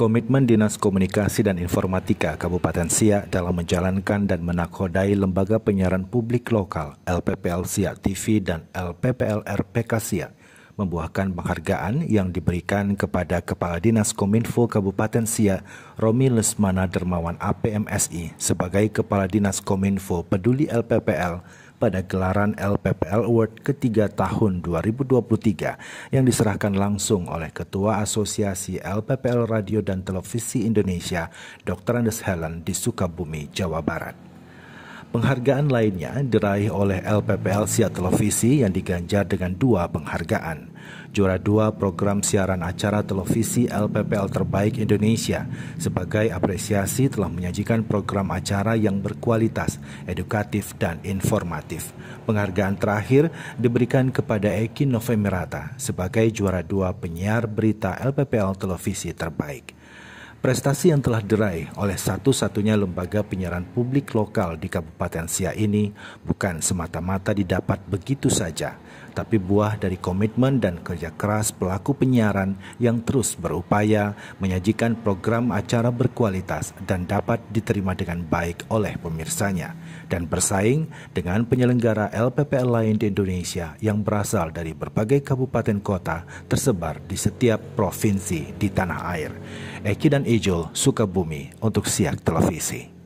Komitmen Dinas Komunikasi dan Informatika Kabupaten Siak dalam menjalankan dan menakodai Lembaga Penyiaran Publik Lokal LPPL Siak TV dan LPPL RPK Siak membuahkan penghargaan yang diberikan kepada Kepala Dinas Kominfo Kabupaten Sia, Romi Lesmana Dermawan APMSI sebagai Kepala Dinas Kominfo Peduli LPPL pada gelaran LPPL Award ketiga tahun 2023 yang diserahkan langsung oleh Ketua Asosiasi LPPL Radio dan Televisi Indonesia, Dr. Andes Helen di Sukabumi, Jawa Barat. Penghargaan lainnya diraih oleh LPPL Sia Televisi yang diganjar dengan dua penghargaan. Juara dua program siaran acara televisi LPPL Terbaik Indonesia sebagai apresiasi telah menyajikan program acara yang berkualitas, edukatif, dan informatif. Penghargaan terakhir diberikan kepada Eki Novemirata sebagai juara dua penyiar berita LPPL Televisi Terbaik. Prestasi yang telah diraih oleh satu-satunya lembaga penyiaran publik lokal di Kabupaten Sia ini bukan semata-mata didapat begitu saja, tapi buah dari komitmen dan kerja keras pelaku penyiaran yang terus berupaya menyajikan program acara berkualitas dan dapat diterima dengan baik oleh pemirsanya dan bersaing dengan penyelenggara LPPL lain di Indonesia yang berasal dari berbagai kabupaten kota tersebar di setiap provinsi di tanah air. Eki dan Ijul, Sukabumi untuk Siak Televisi.